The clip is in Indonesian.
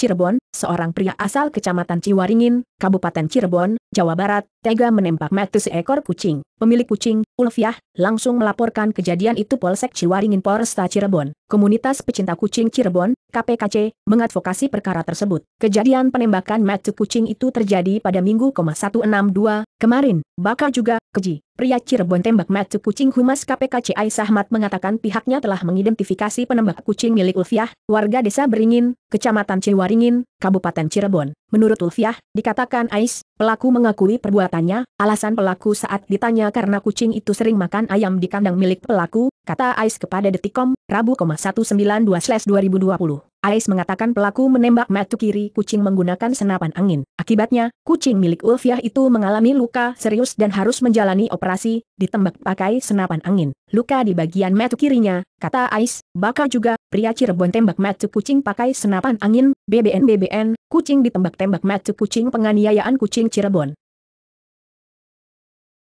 Cirebon, seorang pria asal kecamatan Ciwaringin, Kabupaten Cirebon, Jawa Barat, tega menembak mati seekor kucing. Pemilik kucing, Ulfiah, langsung melaporkan kejadian itu Polsek Ciwaringin Polresta Cirebon. Komunitas Pecinta Kucing Cirebon, KPKC, mengadvokasi perkara tersebut. Kejadian penembakan mati kucing itu terjadi pada Minggu 162 kemarin. Bakal juga, keji. Pria Cirebon tembak mati kucing Humas KPKC Aisyah mengatakan pihaknya telah mengidentifikasi penembak kucing milik Ulfiah, warga desa Beringin, kecamatan Ciwaringin, Kabupaten Cirebon. Menurut Ulfiah, dikatakan Ais, pelaku mengakui perbuatannya, alasan pelaku saat ditanya karena kucing itu sering makan ayam di kandang milik pelaku, kata Ais kepada Detikom, Rabu 192-2020. Ais mengatakan pelaku menembak mata kiri kucing menggunakan senapan angin. Akibatnya, kucing milik Ulfiah itu mengalami luka serius dan harus menjalani operasi, ditembak pakai senapan angin. Luka di bagian mata kirinya, kata Ais, bakal juga, pria Cirebon tembak mata kucing pakai senapan angin, BBN-BBN, kucing ditembak-tembak mata kucing penganiayaan kucing Cirebon.